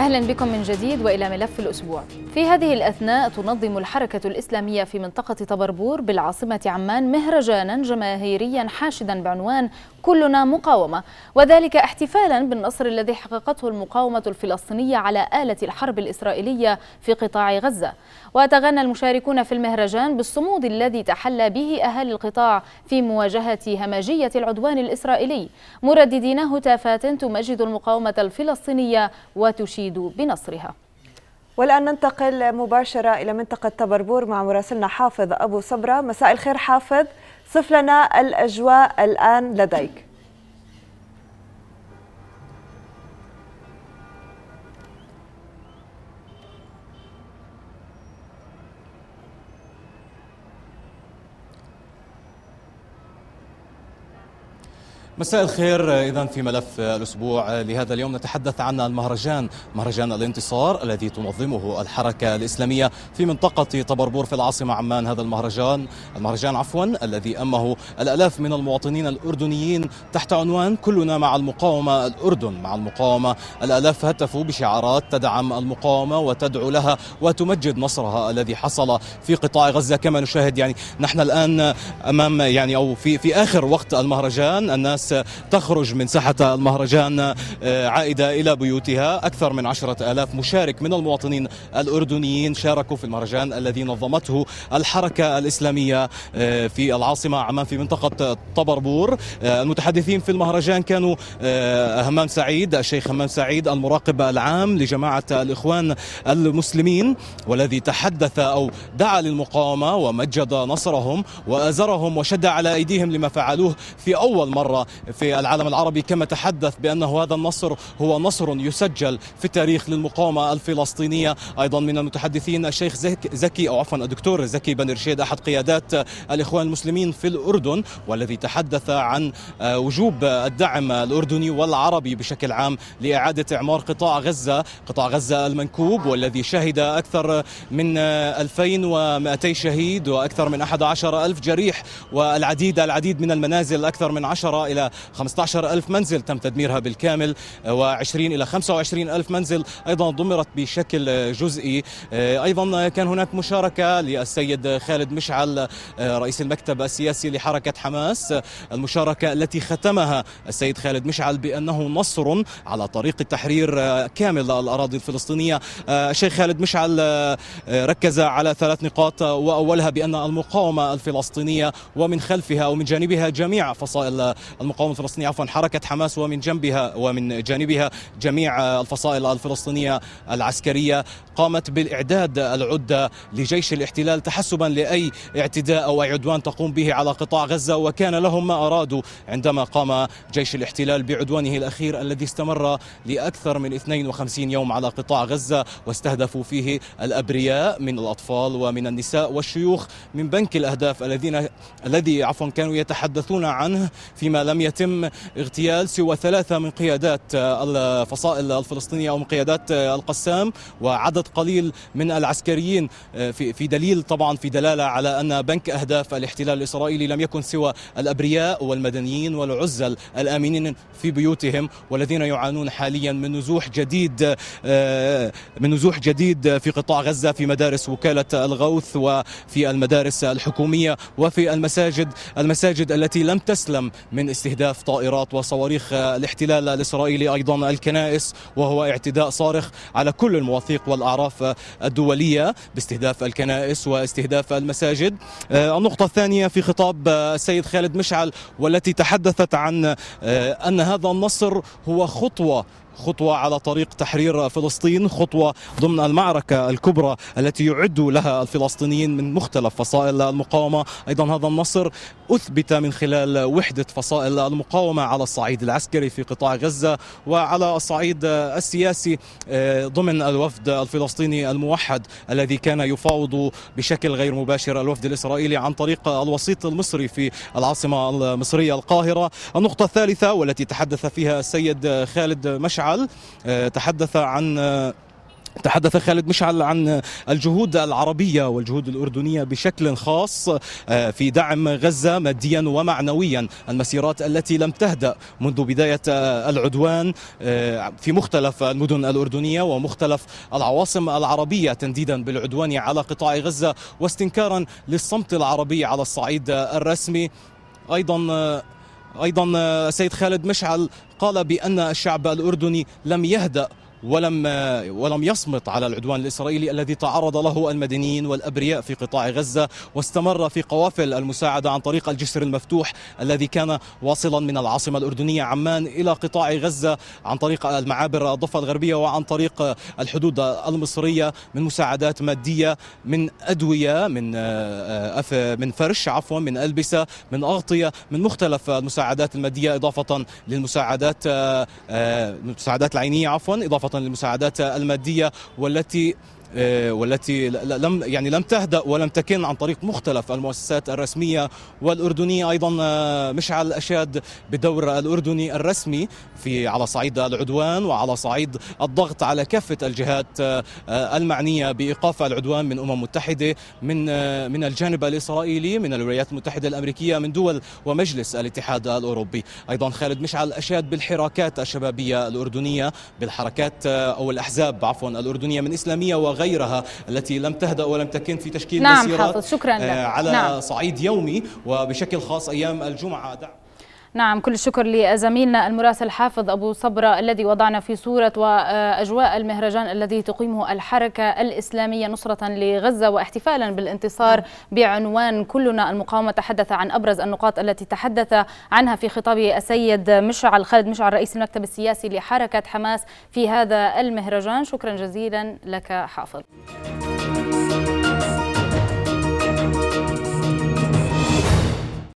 أهلا بكم من جديد وإلى ملف الأسبوع في هذه الأثناء تنظم الحركة الإسلامية في منطقة طبربور بالعاصمة عمان مهرجانا جماهيريا حاشدا بعنوان كلنا مقاومة وذلك احتفالا بالنصر الذي حققته المقاومة الفلسطينية على آلة الحرب الإسرائيلية في قطاع غزة وتغنى المشاركون في المهرجان بالصمود الذي تحلى به أهالي القطاع في مواجهة همجية العدوان الإسرائيلي مرددين هتافات تمجد المقاومة الفلسطينية وتشيد بنصرها والآن ننتقل مباشرة إلى منطقة تبربور مع مراسلنا حافظ أبو صبرة مساء الخير حافظ صف لنا الأجواء الآن لديك مساء الخير آه، اذا في ملف آه، الاسبوع آه، لهذا اليوم نتحدث عن المهرجان مهرجان الانتصار الذي تنظمه الحركه الاسلاميه في منطقه طبربور في العاصمه عمان هذا المهرجان المهرجان عفوا الذي امه الالاف من المواطنين الاردنيين تحت عنوان كلنا مع المقاومه الاردن مع المقاومه الالاف هتفوا بشعارات تدعم المقاومه وتدعو لها وتمجد نصرها الذي حصل في قطاع غزه كما نشاهد يعني نحن الان امام يعني او في في اخر وقت المهرجان الناس تخرج من ساحة المهرجان آه، عائدة إلى بيوتها أكثر من عشرة آلاف مشارك من المواطنين الأردنيين شاركوا في المهرجان الذي نظمته الحركة الإسلامية آه، في العاصمة عمان في منطقة طبربور آه، المتحدثين في المهرجان كانوا همام سعيد الشيخ همام سعيد المراقب العام لجماعة الإخوان المسلمين والذي تحدث أو دعا للمقاومة ومجد نصرهم وأزرهم وشد على أيديهم لما فعلوه في أول مرة في العالم العربي كما تحدث بأنه هذا النصر هو نصر يسجل في التاريخ للمقاومة الفلسطينية أيضا من المتحدثين الشيخ زكي أو عفوا الدكتور زكي بن رشيد أحد قيادات الإخوان المسلمين في الأردن والذي تحدث عن آه، وجوب الدعم الأردني والعربي بشكل عام لإعادة إعمار قطاع غزة قطاع غزة المنكوب والذي شهد أكثر من 2200 آه، شهيد وأكثر من 11 ألف جريح والعديد العديد من المنازل أكثر من 10 إلى 15 ألف منزل تم تدميرها بالكامل آه، و20 إلى 25 ألف منزل أيضا دمرت بشكل جزئي آه، أيضا آه، كان هناك مشاركة للسيد خالد مشعل رئيس المكتب السياسي لحركة حماس المشاركة التي ختمها السيد خالد مشعل بأنه نصر على طريق التحرير كامل الأراضي الفلسطينية الشيخ خالد مشعل ركز على ثلاث نقاط وأولها بأن المقاومة الفلسطينية ومن خلفها ومن جانبها جميع فصائل المقاومه الفلسطينيه عفوا حركه حماس ومن جنبها ومن جانبها جميع الفصائل الفلسطينيه العسكريه قامت بالاعداد العده لجيش الاحتلال تحسبا لاي اعتداء او عدوان تقوم به على قطاع غزه وكان لهم ما ارادوا عندما قام جيش الاحتلال بعدوانه الاخير الذي استمر لاكثر من 52 يوم على قطاع غزه واستهدفوا فيه الابرياء من الاطفال ومن النساء والشيوخ من بنك الاهداف الذين الذي عفوا كانوا يتحدثون عنه فيما لم يتم اغتيال سوى ثلاثة من قيادات الفصائل الفلسطينية أو من قيادات القسام وعدد قليل من العسكريين في دليل طبعا في دلالة على أن بنك أهداف الاحتلال الإسرائيلي لم يكن سوى الأبرياء والمدنيين والعزل الآمنين في بيوتهم والذين يعانون حاليا من نزوح جديد آه، من نزوح جديد في قطاع غزة في مدارس وكالة الغوث وفي المدارس الحكومية وفي المساجد المساجد التي لم تسلم من استهداف استهداف طائرات وصواريخ آه، الاحتلال الإسرائيلي أيضا الكنائس وهو اعتداء صارخ على كل المواثيق والأعراف آه، الدولية باستهداف الكنائس واستهداف المساجد آه، النقطة الثانية في خطاب السيد خالد مشعل والتي تحدثت عن أن هذا النصر هو خطوة خطوة على طريق تحرير فلسطين خطوة ضمن المعركة الكبرى التي يعد لها الفلسطينيين من مختلف فصائل المقاومة أيضا هذا النصر أثبت من خلال وحدة فصائل المقاومة على الصعيد العسكري في قطاع غزة وعلى الصعيد السياسي آه، ضمن الوفد الفلسطيني الموحد الذي كان يفاوض بشكل غير مباشر الوفد الإسرائيلي عن طريق الوسيط المصري في العاصمة المصرية القاهرة النقطة الثالثة والتي تحدث فيها السيد خالد مشعل مشعل آه، تحدث عن آه، تحدث خالد مشعل عن الجهود العربية والجهود الأردنية بشكل خاص آه، في دعم غزة ماديا ومعنويا المسيرات التي لم تهدأ منذ بداية العدوان في مختلف المدن الأردنية ومختلف العواصم العربية تنديدا بالعدوان على قطاع غزة واستنكارا للصمت العربي على الصعيد الرسمي أيضا أيضا السيد آه، خالد مشعل قال بأن الشعب الأردني لم يهدأ ولم ولم يصمت على العدوان الاسرائيلي الذي تعرض له المدنيين والابرياء في قطاع غزه واستمر في قوافل المساعده عن طريق الجسر المفتوح الذي كان واصلا من العاصمه الاردنيه عمان الى قطاع غزه عن طريق المعابر الضفه الغربيه وعن طريق الحدود المصريه من مساعدات ماديه من ادويه من آه، من فرش عفوا من البسه من اغطيه من مختلف المساعدات الماديه اضافه للمساعدات آه، آه، المساعدات العينيه عفوا اضافه خاصة للمساعدات المادية والتي آه، والتي لم يعني لم تهدأ ولم تكن عن طريق مختلف المؤسسات الرسمية والأردنية أيضا آه، مشعل أشاد بدور الأردني الرسمي في على صعيد العدوان وعلى صعيد الضغط على كافة الجهات آه، المعنية بإيقاف العدوان من أمم متحدة من من الجانب الإسرائيلي من الولايات المتحدة الأمريكية من دول ومجلس الاتحاد الأوروبي أيضا خالد مشعل أشاد بالحراكات الشبابية الأردنية بالحركات أو الأحزاب عفوا الأردنية من إسلامية وغيرها غيرها التي لم تهدأ ولم تكن في تشكيل نعم مسيرات حافظ شكرا لك. آه، على نعم. صعيد يومي وبشكل خاص أيام الجمعة نعم كل الشكر لزميلنا المراسل حافظ أبو صبرة الذي وضعنا في صورة وأجواء المهرجان الذي تقيمه الحركة الإسلامية نصرة لغزة واحتفالا بالانتصار بعنوان كلنا المقاومة تحدث عن أبرز النقاط التي تحدث عنها في خطابه السيد مشعل خالد مشعل رئيس المكتب السياسي لحركة حماس في هذا المهرجان شكرا جزيلا لك حافظ